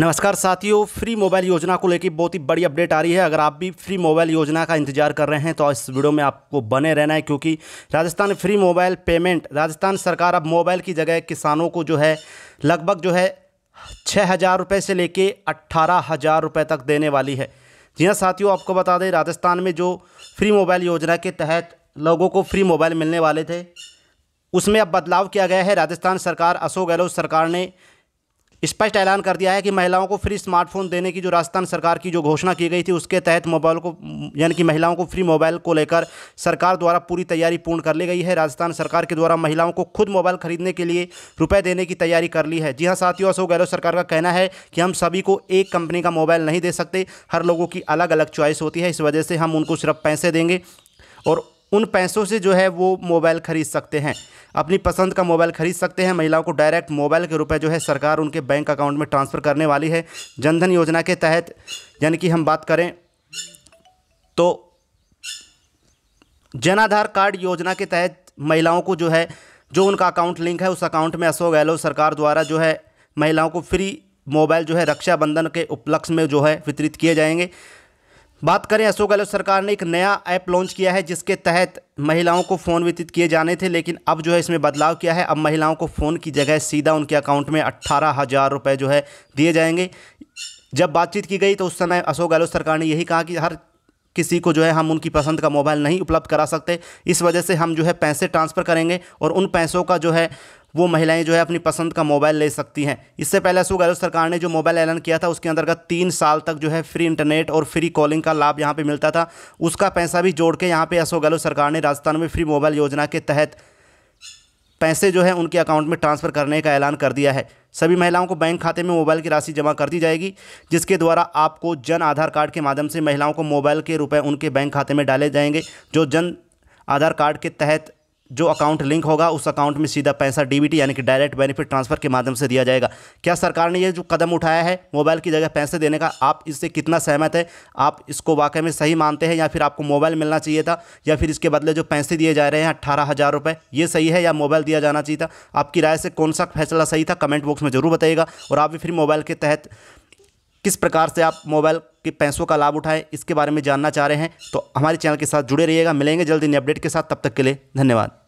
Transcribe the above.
नमस्कार साथियों free mobile योजना को लेकर बहुत ही बड़ी अपडेट आ रही है अगर आप भी फ्री मोबाइल योजना का इंतजार कर रहे हैं तो इस वीडियो में आपको बने रहना है क्योंकि Rajasthan free mobile payment Rajasthan सरकार अब मोबाइल की जगह किसानों को जो है लगभग जो है छः हज़ार रुपये से लेके अट्ठारह हज़ार रुपये तक देने वाली है जी हाँ साथियों आपको बता दें राजस्थान में जो फ्री मोबाइल योजना के तहत लोगों को फ्री मोबाइल मिलने वाले थे उसमें अब बदलाव किया गया है राजस्थान सरकार अशोक गहलोत सरकार ने स्पष्ट ऐलान कर दिया है कि महिलाओं को फ्री स्मार्टफोन देने की जो राजस्थान सरकार की जो घोषणा की गई थी उसके तहत मोबाइल को यानी कि महिलाओं को फ्री मोबाइल को लेकर सरकार द्वारा पूरी तैयारी पूर्ण कर ली गई है राजस्थान सरकार के द्वारा महिलाओं को खुद मोबाइल खरीदने के लिए रुपए देने की तैयारी कर ली है जी हाँ साथियों अशोक गहलोत सरकार का कहना है कि हम सभी को एक कंपनी का मोबाइल नहीं दे सकते हर लोगों की अलग अलग चॉइस होती है इस वजह से हम उनको सिर्फ पैसे देंगे और उन पैसों से जो है वो मोबाइल खरीद सकते हैं अपनी पसंद का मोबाइल खरीद सकते हैं महिलाओं को डायरेक्ट मोबाइल के रुपए जो है सरकार उनके बैंक अकाउंट में ट्रांसफ़र करने वाली है जनधन योजना के तहत यानी कि हम बात करें तो जनाधार कार्ड योजना के तहत महिलाओं को जो है जो उनका अकाउंट लिंक है उस अकाउंट में अशोक गहलोत सरकार द्वारा जो है महिलाओं को फ्री मोबाइल जो है रक्षाबंधन के उपलक्ष्य में जो है वितरित किए जाएंगे बात करें अशोक गहलोत सरकार ने एक नया ऐप लॉन्च किया है जिसके तहत महिलाओं को फ़ोन वितरित किए जाने थे लेकिन अब जो है इसमें बदलाव किया है अब महिलाओं को फ़ोन की जगह सीधा उनके अकाउंट में अट्ठारह हज़ार रुपये जो है दिए जाएंगे जब बातचीत की गई तो उस समय अशोक गहलोत सरकार ने यही कहा कि हर किसी को जो है हम उनकी पसंद का मोबाइल नहीं उपलब्ध करा सकते इस वजह से हम जो है पैसे ट्रांसफ़र करेंगे और उन पैसों का जो है वो महिलाएं जो है अपनी पसंद का मोबाइल ले सकती हैं इससे पहले अशोक गहलोत सरकार ने जो मोबाइल ऐलान किया था उसके अंतर्गत तीन साल तक जो है फ्री इंटरनेट और फ्री कॉलिंग का लाभ यहाँ पर मिलता था उसका पैसा भी जोड़ के यहाँ पर अशोक गहलोत सरकार ने राजस्थान में फ्री मोबाइल योजना के तहत पैसे जो है उनके अकाउंट में ट्रांसफ़र करने का ऐलान कर दिया है सभी महिलाओं को बैंक खाते में मोबाइल की राशि जमा कर दी जाएगी जिसके द्वारा आपको जन आधार कार्ड के माध्यम से महिलाओं को मोबाइल के रुपए उनके बैंक खाते में डाले जाएंगे जो जन आधार कार्ड के तहत जो अकाउंट लिंक होगा उस अकाउंट में सीधा पैसा डीबीटी यानी कि डायरेक्ट बेनिफिट ट्रांसफर के माध्यम से दिया जाएगा क्या सरकार ने ये जो कदम उठाया है मोबाइल की जगह पैसे देने का आप इससे कितना सहमत है आप इसको वाकई में सही मानते हैं या फिर आपको मोबाइल मिलना चाहिए था या फिर इसके बदले जो पैसे दिए जा रहे हैं अट्ठारह हज़ार रुपये ये सही है या मोबाइल दिया जाना चाहिए था आपकी राय से कौन सा फैसला सही था कमेंट बॉक्स में ज़रूर बताइएगा और आप भी फिर मोबाइल के तहत किस प्रकार से आप मोबाइल के पैसों का लाभ उठाएं इसके बारे में जानना चाह रहे हैं तो हमारे चैनल के साथ जुड़े रहिएगा मिलेंगे जल्दी नई अपडेट के साथ तब तक के लिए धन्यवाद